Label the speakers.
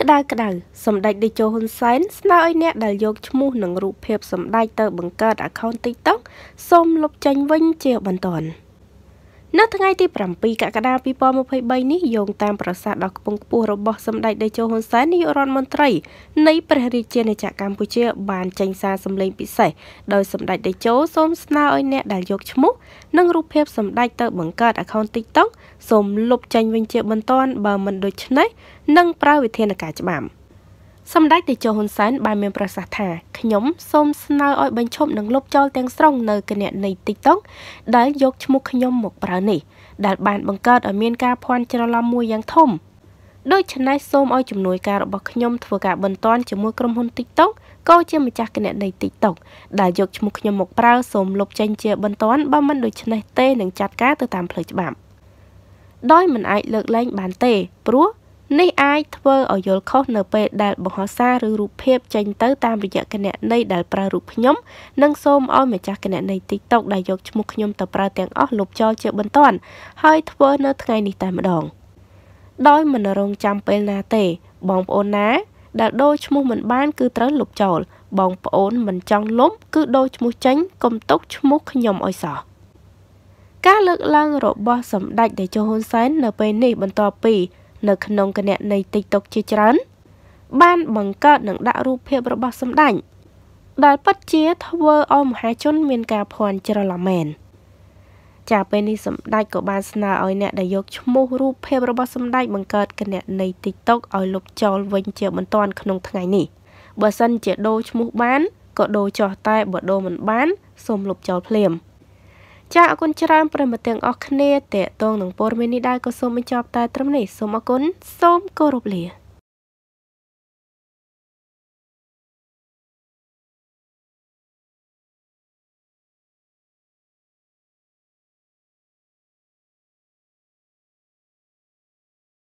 Speaker 1: ក្តៅក្តៅសម្ដេចតេជោហ៊ុនសែនស្នើឲ្យអ្នកដែលយកឈ្មោះនិងរូបភាពសម្ដេចទៅ បង្កើត account TikTok សូមលុបចេញវិញជាបន្ទាន់។នៅថ្ងៃទី7កក្កដា2023នេះយោងតាមប្រសាសន៍ដ៏ខ្ពង់ខ្ពស់របស់សម្ដេចតេជោហ៊ុនសែននាយករដ្ឋមន្ត្រីនៃព្រះរាជាណាចក្រកម្ពុជាបានចេញសារសម្លេងពិសេសដោយសម្ដេចតេជោសូមស្នើឲ្យអ្នកដែលយកឈ្មោះនិងរូបភាពសម្ដេចទៅបង្កើត account TikTok សូមលុបចេញវិញជាបន្ទាន់បើមិនដូច្នេះនឹងប្រើវិធានការច្បាប់សម្ដេចតេជោហ៊ុនសែនបានមានប្រសាសន៍ថាខ្ញុំសូមស្នើឲ្យបញ្ឈប់និងលុបចោលទាំងស្រុងនៅគណនី TikTok ដែលយកឈ្មោះខ្ញុំមកប្រើនេះដែល បានបង្កើតឲ្យមានការភាន់ច្រឡំមួយយ៉ាងធំ ដូច្នេះសូមឲ្យជំនួយការរបស់ខ្ញុំធ្វើការបន្ទាន់ជាមួយក្រុមហ៊ុន TikTok ក៏ជាម្ចាស់គណនី TikTok ដែលយកឈ្មោះខ្ញុំមកប្រើសូមលុបចេញជាបន្ទាន់បើមិនដូច្នេះទេនឹងចាត់ការទៅតាមផ្លូវច្បាប់ដោយមិនអាចលើកលែងបានទេព្រោះនេះអាចធ្វើឲ្យយល់ខុសនៅពេលដែលបង្ហោះសារឬរូបភាពចេញទៅតាមរយៈគណនីដែលប្រើរូបខ្ញុំនិងសូមឲ្យម្ចាស់គណនី TikTok ដែលយកឈ្មោះខ្ញុំទៅប្រើទាំងអស់លុបចោលជាបន្ទាន់ហើយធ្វើនៅថ្ងៃនេះតែម្ដងដោយមិនរងចាំពេលណាទេ បងប្អូនណា ដែលដូរឈ្មោះមិនបាន គឺត្រូវលុបចោលបងប្អូនមិនចង់លុបគឺដូរឈ្មោះចេញកុំទុក ឈ្មោះខ្ញុំឲ្យសោះការលើកឡើងរបស់សម្ដេចតេជោហ៊ុនសែននៅពេលនេះបន្ទាប់ពីនៅក្នុងគណនី TikTok ជាច្រើន បានបង្កើតនិងដាក់រូបភាពរបស់សម្ដេចដែលពិតជាធ្វើឲ្យមហាជន មានការភ័ន្តច្រឡំមែនចាពេលនេះសម្ដេចក៏បានស្នើឲ្យអ្នកដែលយកឈ្មោះរូបភាពរបស់សម្ដេចបង្កើតគណនី TikTok ឲ្យលុបចោលវិញជាបន្ទាន់ក្នុងថ្ងៃនេះបើសិនជាដូរឈ្មោះបានក៏ដូរចោះតែបើដូរមិនបានសូមលុបចោលភ្លាម។ចាអរគុណច្រើនប្រិមត្តទាំងអស់គ្នាតេតងនឹងព័ត៌មាននេះដែរក៏សូមបញ្ចប់តែត្រឹមនេះសូមអរគុណសូមគោរពលា